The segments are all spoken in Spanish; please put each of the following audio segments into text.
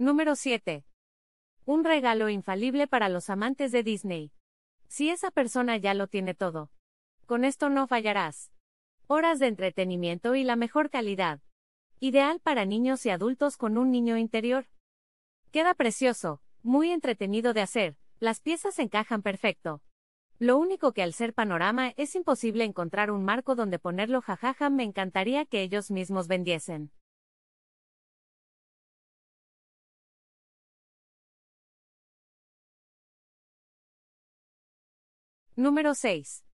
Número 7. Un regalo infalible para los amantes de Disney. Si esa persona ya lo tiene todo. Con esto no fallarás. Horas de entretenimiento y la mejor calidad. Ideal para niños y adultos con un niño interior. Queda precioso, muy entretenido de hacer, las piezas encajan perfecto. Lo único que al ser panorama es imposible encontrar un marco donde ponerlo jajaja me encantaría que ellos mismos vendiesen. Número 6.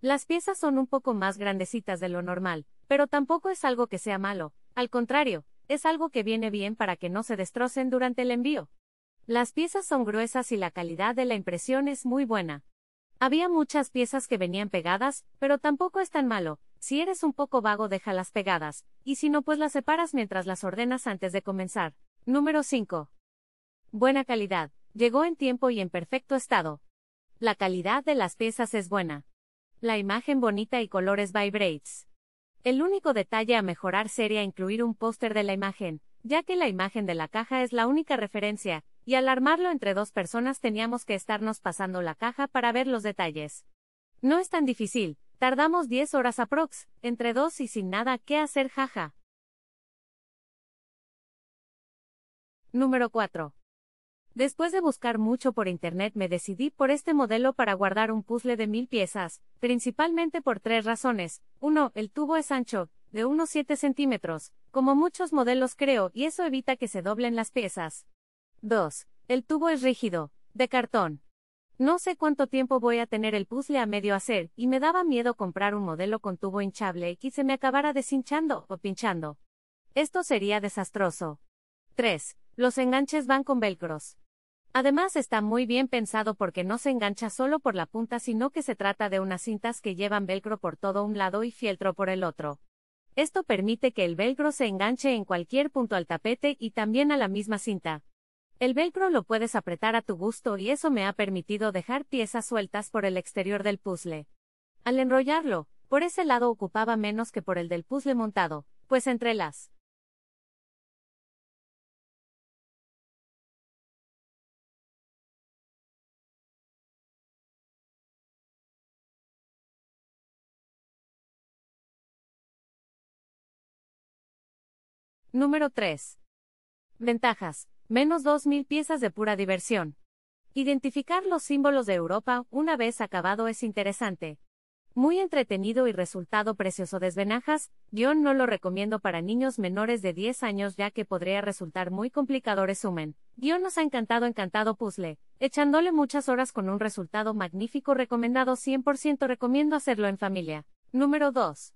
Las piezas son un poco más grandecitas de lo normal, pero tampoco es algo que sea malo, al contrario, es algo que viene bien para que no se destrocen durante el envío. Las piezas son gruesas y la calidad de la impresión es muy buena. Había muchas piezas que venían pegadas, pero tampoco es tan malo, si eres un poco vago déjalas pegadas, y si no pues las separas mientras las ordenas antes de comenzar. Número 5. Buena calidad, llegó en tiempo y en perfecto estado. La calidad de las piezas es buena. La imagen bonita y colores vibrates. El único detalle a mejorar sería incluir un póster de la imagen, ya que la imagen de la caja es la única referencia, y al armarlo entre dos personas teníamos que estarnos pasando la caja para ver los detalles. No es tan difícil, tardamos 10 horas aprox, entre dos y sin nada que hacer jaja. Número 4. Después de buscar mucho por internet me decidí por este modelo para guardar un puzzle de mil piezas, principalmente por tres razones. 1. El tubo es ancho, de unos 7 centímetros, como muchos modelos creo, y eso evita que se doblen las piezas. 2. El tubo es rígido, de cartón. No sé cuánto tiempo voy a tener el puzzle a medio hacer, y me daba miedo comprar un modelo con tubo hinchable y se me acabara deshinchando o pinchando. Esto sería desastroso. 3. Los enganches van con velcros. Además está muy bien pensado porque no se engancha solo por la punta sino que se trata de unas cintas que llevan velcro por todo un lado y fieltro por el otro. Esto permite que el velcro se enganche en cualquier punto al tapete y también a la misma cinta. El velcro lo puedes apretar a tu gusto y eso me ha permitido dejar piezas sueltas por el exterior del puzzle. Al enrollarlo, por ese lado ocupaba menos que por el del puzzle montado, pues entre las Número 3. Ventajas. Menos 2.000 piezas de pura diversión. Identificar los símbolos de Europa una vez acabado es interesante. Muy entretenido y resultado precioso desvenajas, guión no lo recomiendo para niños menores de 10 años ya que podría resultar muy complicado resumen. Guión nos ha encantado encantado puzzle, echándole muchas horas con un resultado magnífico recomendado 100% recomiendo hacerlo en familia. Número 2.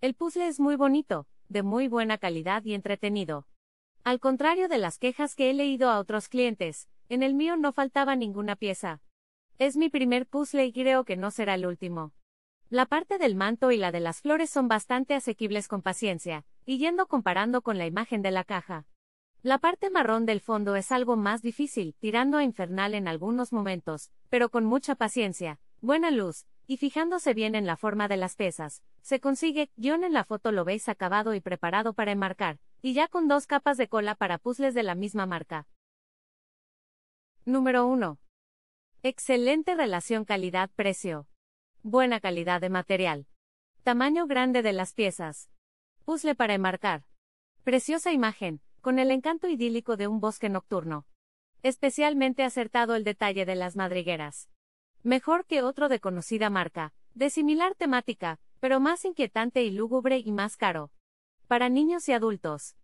El puzzle es muy bonito, de muy buena calidad y entretenido. Al contrario de las quejas que he leído a otros clientes, en el mío no faltaba ninguna pieza. Es mi primer puzzle y creo que no será el último. La parte del manto y la de las flores son bastante asequibles con paciencia, y yendo comparando con la imagen de la caja. La parte marrón del fondo es algo más difícil, tirando a infernal en algunos momentos, pero con mucha paciencia, buena luz, y fijándose bien en la forma de las piezas, se consigue, guión en la foto lo veis acabado y preparado para enmarcar, y ya con dos capas de cola para puzles de la misma marca. Número 1. Excelente relación calidad-precio. Buena calidad de material. Tamaño grande de las piezas. Puzzle para enmarcar. Preciosa imagen, con el encanto idílico de un bosque nocturno. Especialmente acertado el detalle de las madrigueras. Mejor que otro de conocida marca, de similar temática, pero más inquietante y lúgubre y más caro. Para niños y adultos.